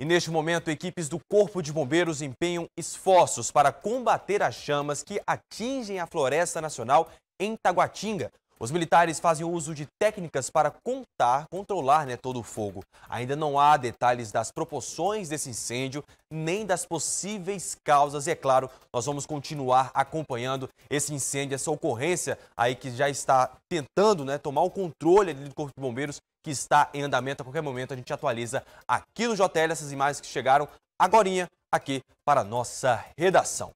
E neste momento, equipes do Corpo de Bombeiros empenham esforços para combater as chamas que atingem a Floresta Nacional em Taguatinga. Os militares fazem uso de técnicas para contar, controlar né, todo o fogo. Ainda não há detalhes das proporções desse incêndio, nem das possíveis causas. E é claro, nós vamos continuar acompanhando esse incêndio, essa ocorrência aí que já está tentando né, tomar o controle do Corpo de Bombeiros, que está em andamento. A qualquer momento a gente atualiza aqui no JL essas imagens que chegaram agorinha aqui para a nossa redação.